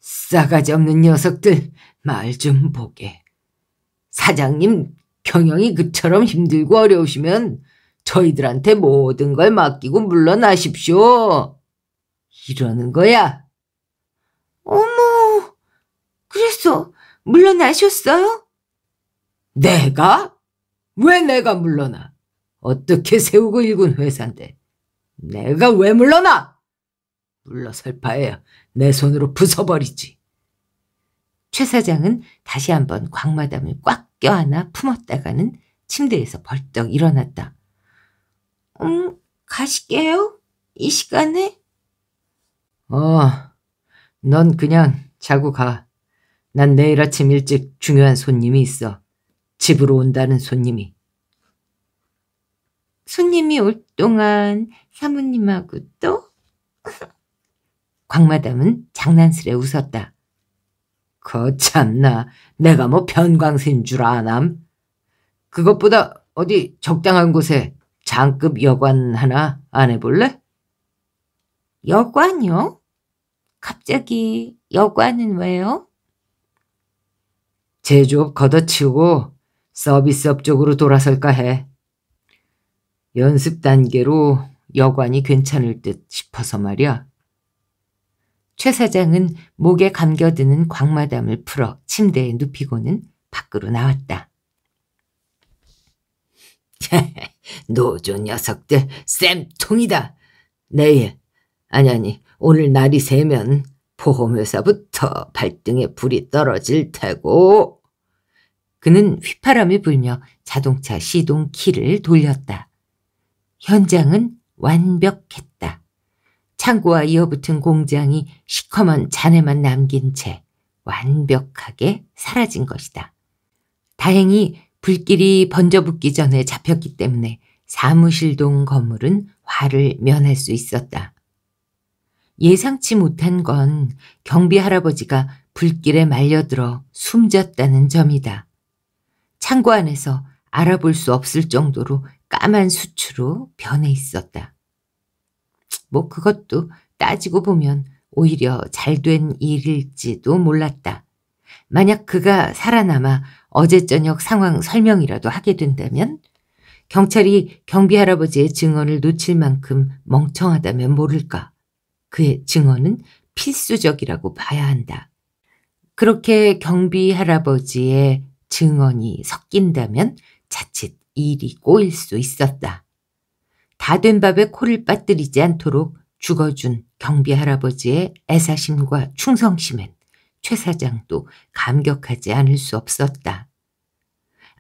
싸가지 없는 녀석들 말 좀 보게. 사장님 경영이 그처럼 힘들고 어려우시면 저희들한테 모든 걸 맡기고 물러나십시오. 이러는 거야. 어머, 그랬어. 물러나셨어요? 내가? 왜 내가 물러나? 어떻게 세우고 일군 회사인데. 내가 왜 물러나? 물러설 바에야 내 손으로 부숴버리지. 최 사장은 다시 한번 광마담을 꽉 껴안아 품었다가는 침대에서 벌떡 일어났다. 음, 가실게요? 이 시간에? 어, 넌 그냥 자고 가. 난 내일 아침 일찍 중요한 손님이 있어. 집으로 온다는 손님이. 손님이 올 동안 사모님하고 또? 광마담은 장난스레 웃었다. 거참나 내가 뭐변광수인줄 아남. 그것보다 어디 적당한 곳에 장급 여관 하나 안 해볼래? 여관요? 이 갑자기 여관은 왜요? 제조업 걷어치우고 서비스업 쪽으로 돌아설까 해. 연습 단계로 여관이 괜찮을 듯 싶어서 말이야. 최 사장은 목에 감겨드는 광마담을 풀어 침대에 눕히고는 밖으로 나왔다. 노조 녀석들 쌤통이다. 내일 네, 아니 아니 오늘 날이 새면 보험회사부터 발등에 불이 떨어질 테고. 그는 휘파람이 불며 자동차 시동 키를 돌렸다. 현장은 완벽했다. 창고와 이어붙은 공장이 시커먼 잔해만 남긴 채 완벽하게 사라진 것이다. 다행히 불길이 번져붙기 전에 잡혔기 때문에 사무실동 건물은 화를 면할 수 있었다. 예상치 못한 건 경비 할아버지가 불길에 말려들어 숨졌다는 점이다. 창고 안에서 알아볼 수 없을 정도로 까만 수추로 변해 있었다. 뭐 그것도 따지고 보면 오히려 잘 된 일일지도 몰랐다. 만약 그가 살아남아 어제 저녁 상황 설명이라도 하게 된다면 경찰이 경비 할아버지의 증언을 놓칠 만큼 멍청하다면 모를까. 그의 증언은 필수적이라고 봐야 한다. 그렇게 경비 할아버지의 증언이 섞인다면 자칫 일이 꼬일 수 있었다. 다된 밥에 코를 빠뜨리지 않도록 죽어준 경비 할아버지의 애사심과 충성심엔 최 사장도 감격하지 않을 수 없었다.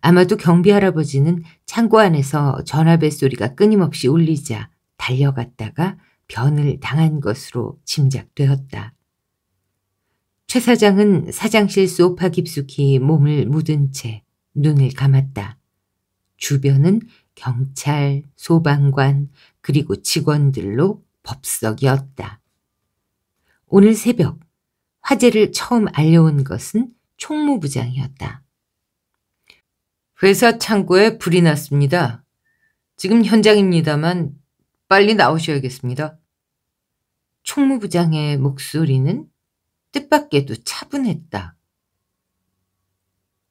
아마도 경비 할아버지는 창고 안에서 전화벨 소리가 끊임없이 울리자 달려갔다가 변을 당한 것으로 짐작되었다. 최 사장은 사장실 소파 깊숙이 몸을 묻은 채 눈을 감았다. 주변은 경찰, 소방관, 그리고 직원들로 법석이었다. 오늘 새벽 화재를 처음 알려온 것은 총무부장이었다. 회사 창고에 불이 났습니다. 지금 현장입니다만 빨리 나오셔야겠습니다. 총무부장의 목소리는 뜻밖에도 차분했다.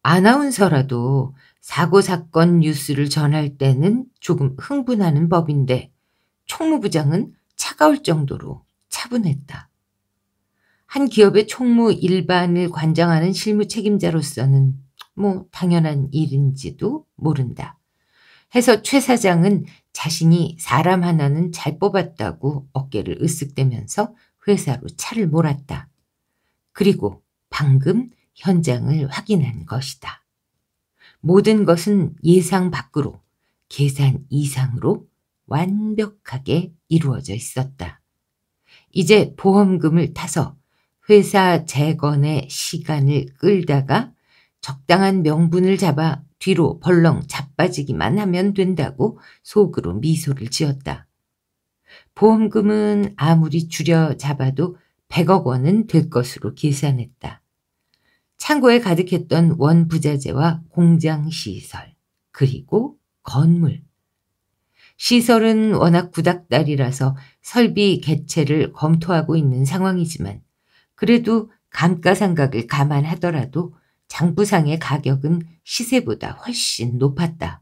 아나운서라도 사고 사건 뉴스를 전할 때는 조금 흥분하는 법인데 총무부장은 차가울 정도로 차분했다. 한 기업의 총무 일반을 관장하는 실무 책임자로서는 뭐 당연한 일인지도 모른다. 해서 최 사장은 자신이 사람 하나는 잘 뽑았다고 어깨를 으쓱대면서 회사로 차를 몰았다. 그리고 방금 현장을 확인한 것이다. 모든 것은 예상 밖으로, 계산 이상으로 완벽하게 이루어져 있었다. 이제 보험금을 타서 회사 재건의 시간을 끌다가 적당한 명분을 잡아 뒤로 벌렁 자빠지기만 하면 된다고 속으로 미소를 지었다. 보험금은 아무리 줄여 잡아도 100억 원은 될 것으로 계산했다. 창고에 가득했던 원부자재와 공장 시설, 그리고 건물. 시설은 워낙 구닥다리라서 설비 개체를 검토하고 있는 상황이지만 그래도 감가상각을 감안하더라도 장부상의 가격은 시세보다 훨씬 높았다.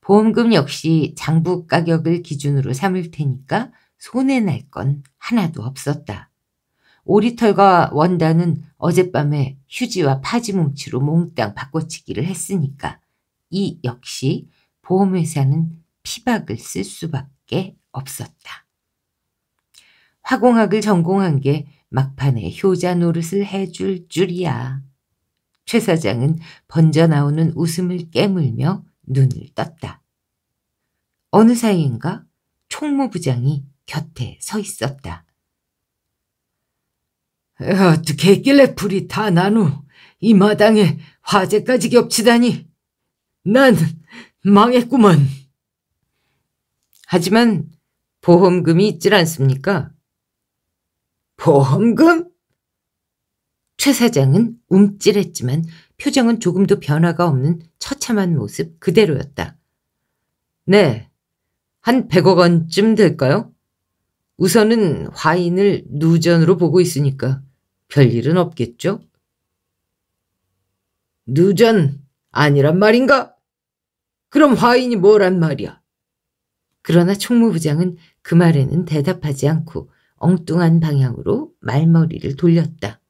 보험금 역시 장부 가격을 기준으로 삼을 테니까 손해날 건 하나도 없었다. 오리털과 원단은 어젯밤에 휴지와 파지 뭉치로 몽땅 바꿔치기를 했으니까 이 역시 보험회사는 피박을 쓸 수밖에 없었다. 화공학을 전공한 게 막판에 효자 노릇을 해줄 줄이야. 최 사장은 번져나오는 웃음을 깨물며 눈을 떴다. 어느 사이인가 총무부장이 곁에 서 있었다. 어떻게 했길래 불이 다 난 후 이 마당에 화재까지 겹치다니. 난 망했구먼. 하지만 보험금이 있질 않습니까? 보험금? 최 사장은 움찔했지만 표정은 조금도 변화가 없는 처참한 모습 그대로였다. 네, 한 100억 원쯤 될까요? 우선은 화인을 누전으로 보고 있으니까. 별일은 없겠죠? 누전 아니란 말인가? 그럼 화인이 뭐란 말이야? 그러나 총무부장은 그 말에는 대답하지 않고 엉뚱한 방향으로 말머리를 돌렸다.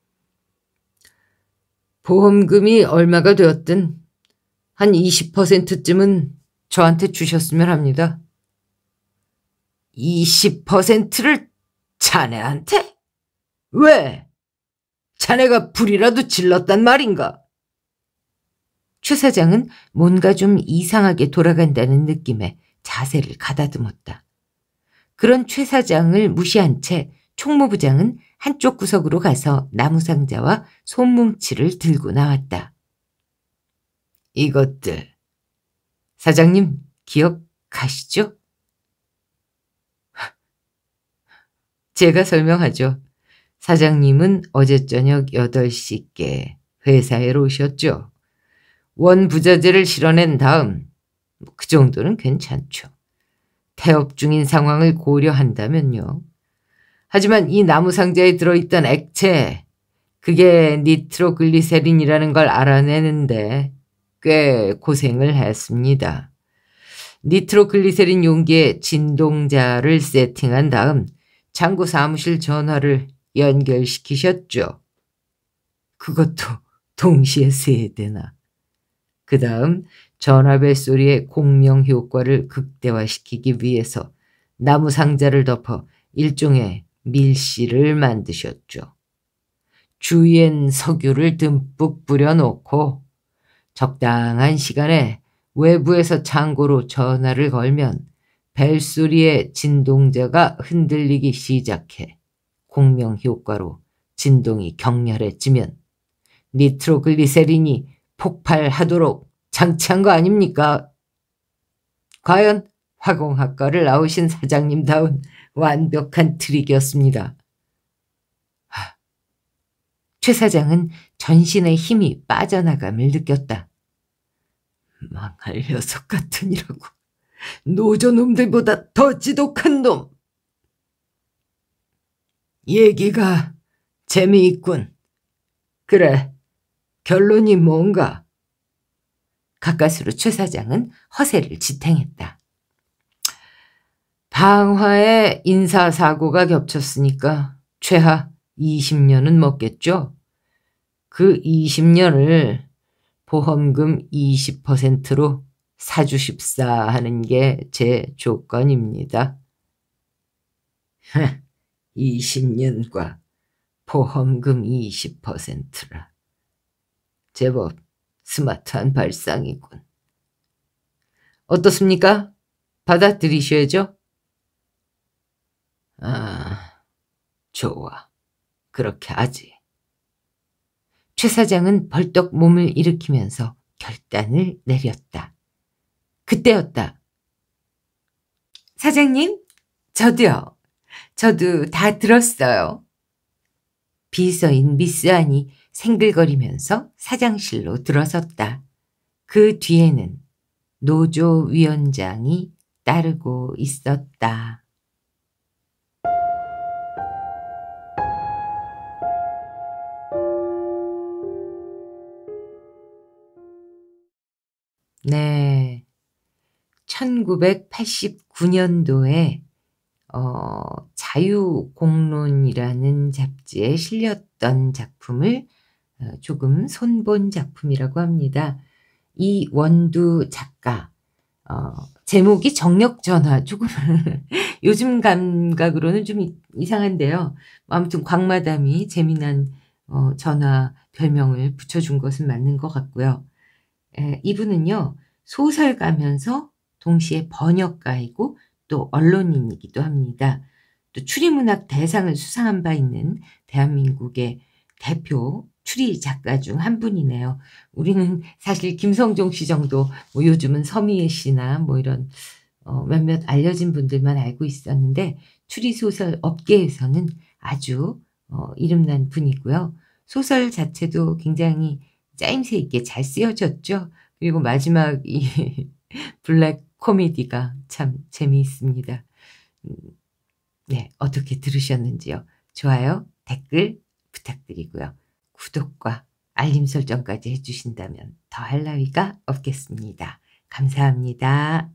보험금이 얼마가 되었든 한 20%쯤은 저한테 주셨으면 합니다. 20%를 자네한테? 왜? 자네가 불이라도 질렀단 말인가? 최 사장은 뭔가 좀 이상하게 돌아간다는 느낌에 자세를 가다듬었다. 그런 최 사장을 무시한 채 총무부장은 한쪽 구석으로 가서 나무 상자와 손뭉치를 들고 나왔다. 이것들. 사장님 기억하시죠? 제가 설명하죠. 사장님은 어제 저녁 8시께 회사에 오셨죠. 원 부자재를 실어낸 다음 그 정도는 괜찮죠. 태업 중인 상황을 고려한다면요. 하지만 이 나무 상자에 들어있던 액체 그게 니트로글리세린이라는 걸 알아내는데 꽤 고생을 했습니다. 니트로글리세린 용기에 진동자를 세팅한 다음 창구 사무실 전화를 연결시키셨죠. 그것도 동시에 세 대나. 그 다음 전화벨 소리의 공명 효과를 극대화시키기 위해서 나무 상자를 덮어 일종의 밀실을 만드셨죠. 주위엔 석유를 듬뿍 뿌려놓고 적당한 시간에 외부에서 창고로 전화를 걸면 벨소리의 진동자가 흔들리기 시작해 공명효과로 진동이 격렬해지면 니트로글리세린이 폭발하도록 장치한 거 아닙니까? 과연 화공학과를 나오신 사장님다운 완벽한 트릭이었습니다. 하, 최 사장은 전신의 힘이 빠져나감을 느꼈다. 망할 녀석 같으니라고. 노조놈들보다 더 지독한 놈. 얘기가 재미있군. 그래, 결론이 뭔가? 가까스로 최 사장은 허세를 지탱했다. 방화에 인사사고가 겹쳤으니까 최하 20년은 먹겠죠? 그 20년을 보험금 20%로 사주십사 하는 게 제 조건입니다. 20년과 보험금 20%라. 제법 스마트한 발상이군. 어떻습니까? 받아들이셔야죠? 아, 좋아. 그렇게 하지. 최 사장은 벌떡 몸을 일으키면서 결단을 내렸다. 그때였다. 사장님, 저도요. 저도 다 들었어요. 비서인 미스 안이 생글거리면서 사장실로 들어섰다. 그 뒤에는 노조 위원장이 따르고 있었다. 네. 1989년도에 어, 자유공론이라는 잡지에 실렸던 작품을 어, 조금 손본 작품이라고 합니다. 이 원두 작가 어, 제목이 정력 전화 조금 요즘 감각으로는 좀 이, 상한데요 뭐 아무튼 광마담이 재미난 어, 전화 별명을 붙여준 것은 맞는 것 같고요. 에, 이분은요 소설가면서 동시에 번역가이고 또 언론인이기도 합니다. 또 추리문학 대상을 수상한 바 있는 대한민국의 대표 추리 작가 중 한 분이네요. 우리는 사실 김성종 씨 정도 뭐 요즘은 서미애 씨나 뭐 이런 어 몇몇 알려진 분들만 알고 있었는데 추리 소설 업계에서는 아주 어 이름난 분이고요. 소설 자체도 굉장히 짜임새 있게 잘 쓰여졌죠. 그리고 마지막 이 블랙 코미디가 참 재미있습니다. 음, 네, 어떻게 들으셨는지요? 좋아요, 댓글 부탁드리고요. 구독과 알림 설정까지 해주신다면 더 할 나위가 없겠습니다. 감사합니다.